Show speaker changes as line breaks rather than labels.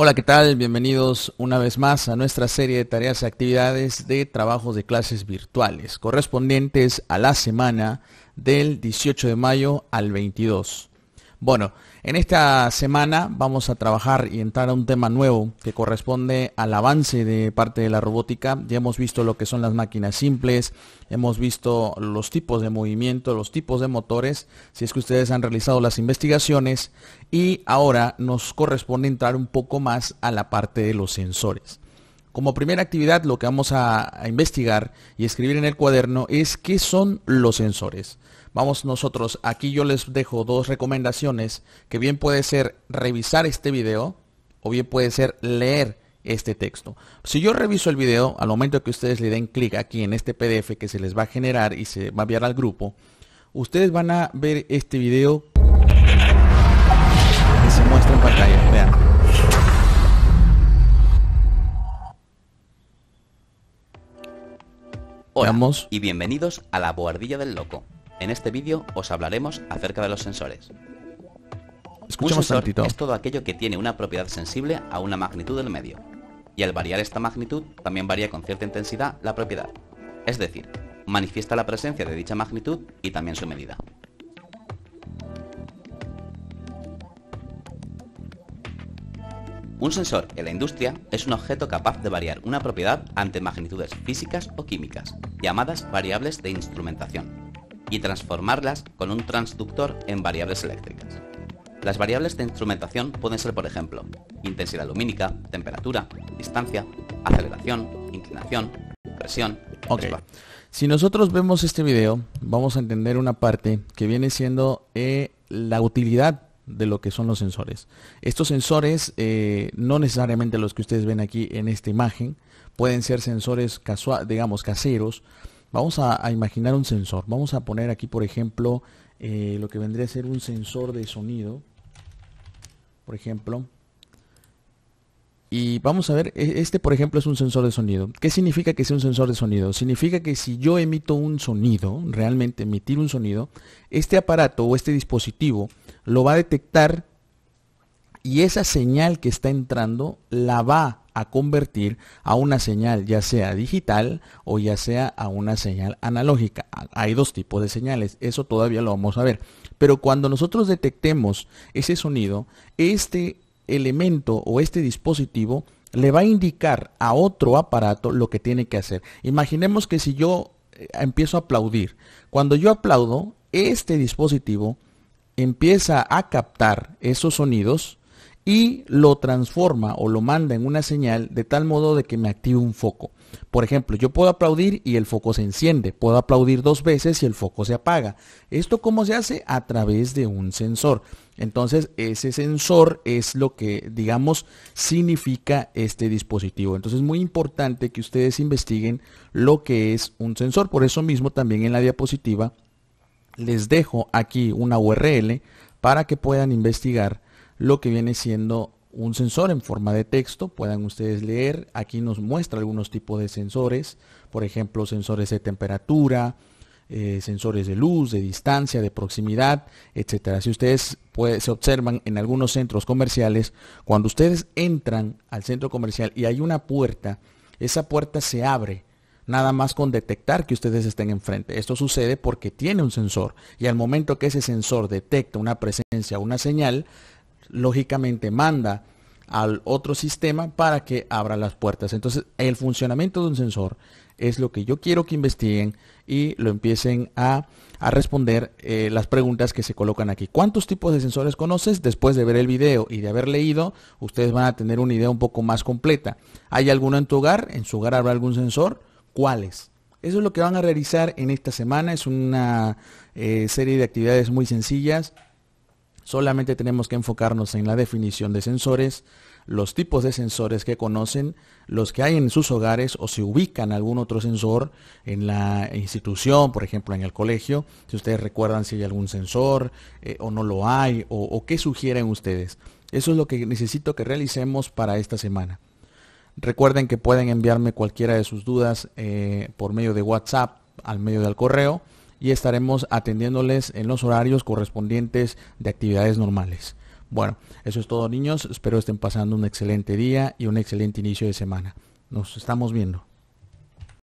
Hola, ¿qué tal? Bienvenidos una vez más a nuestra serie de tareas y actividades de trabajos de clases virtuales correspondientes a la semana del 18 de mayo al 22. Bueno, en esta semana vamos a trabajar y entrar a un tema nuevo que corresponde al avance de parte de la robótica. Ya hemos visto lo que son las máquinas simples, hemos visto los tipos de movimiento, los tipos de motores, si es que ustedes han realizado las investigaciones. Y ahora nos corresponde entrar un poco más a la parte de los sensores. Como primera actividad lo que vamos a, investigar y escribir en el cuaderno es qué son los sensores. Vamos nosotros, aquí yo les dejo dos recomendaciones que bien puede ser revisar este video o bien puede ser leer este texto. Si yo reviso el video, al momento que ustedes le den clic aquí en este PDF que se les va a generar y se va a enviar al grupo, ustedes van a ver este video que se muestra en pantalla. Vean.
Hola y bienvenidos a la Boardilla del Loco. En este vídeo os hablaremos acerca de los sensores. un sensor es todo aquello que tiene una propiedad sensible a una magnitud del medio. Y al variar esta magnitud, también varía con cierta intensidad la propiedad. Es decir, manifiesta la presencia de dicha magnitud y también su medida. Un sensor en la industria es un objeto capaz de variar una propiedad ante magnitudes físicas o químicas, llamadas variables de instrumentación, y transformarlas con un transductor en variables eléctricas. Las variables de instrumentación pueden ser, por ejemplo, intensidad lumínica, temperatura, distancia, aceleración, inclinación, presión. Ok.
Si nosotros vemos este video, vamos a entender una parte que viene siendo eh, la utilidad de lo que son los sensores. Estos sensores, eh, no necesariamente los que ustedes ven aquí en esta imagen, pueden ser sensores casual, digamos caseros. Vamos a, imaginar un sensor. Vamos a poner aquí, por ejemplo, eh, lo que vendría a ser un sensor de sonido. Por ejemplo, y vamos a ver, e, este por ejemplo es un sensor de sonido. ¿Qué significa que sea un sensor de sonido? Significa que si yo emito un sonido, realmente emitir un sonido, este aparato o este dispositivo lo va a detectar y esa señal que está entrando la va a convertir a una señal ya sea digital o ya sea a una señal analógica. Hay dos tipos de señales, eso todavía lo vamos a ver. Pero cuando nosotros detectemos ese sonido, este elemento o este dispositivo le va a indicar a otro aparato lo que tiene que hacer. Imaginemos que si yo eh, empiezo a aplaudir, cuando yo aplaudo, este dispositivo empieza a captar esos sonidos y lo transforma o lo manda en una señal de tal modo de que me active un foco. Por ejemplo, yo puedo aplaudir y el foco se enciende. Puedo aplaudir dos veces y el foco se apaga. ¿Esto cómo se hace? A través de un sensor. Entonces, ese sensor es lo que, digamos, significa este dispositivo. Entonces, es muy importante que ustedes investiguen lo que es un sensor. Por eso mismo, también en la diapositiva, les dejo aquí una URL para que puedan investigar lo que viene siendo un sensor en forma de texto, puedan ustedes leer. Aquí nos muestra algunos tipos de sensores, por ejemplo, sensores de temperatura, eh, sensores de luz, de distancia, de proximidad, etcétera. Si ustedes se observan en algunos centros comerciales, cuando ustedes entran al centro comercial y hay una puerta, esa puerta se abre nada más con detectar que ustedes estén enfrente. Esto sucede porque tiene un sensor y al momento que ese sensor detecta una presencia, una señal, lógicamente manda al otro sistema para que abra las puertas. Entonces, el funcionamiento de un sensor es lo que yo quiero que investiguen y lo empiecen a, responder eh, las preguntas que se colocan aquí. ¿Cuántos tipos de sensores conoces? Después de ver el video y de haber leído, ustedes van a tener una idea un poco más completa. ¿Hay alguno en tu hogar? ¿En su hogar habrá algún sensor? ¿Cuáles? Eso es lo que van a realizar en esta semana. Es una eh, serie de actividades muy sencillas Solamente tenemos que enfocarnos en la definición de sensores, los tipos de sensores que conocen, los que hay en sus hogares o si ubican algún otro sensor en la institución, por ejemplo en el colegio, si ustedes recuerdan si hay algún sensor eh, o no lo hay o, qué sugieren ustedes. Eso es lo que necesito que realicemos para esta semana. Recuerden que pueden enviarme cualquiera de sus dudas eh, por medio de WhatsApp, al medio del correo y estaremos atendiéndoles en los horarios correspondientes de actividades normales. Bueno, eso es todo niños, espero estén pasando un excelente día y un excelente inicio de semana. Nos estamos viendo.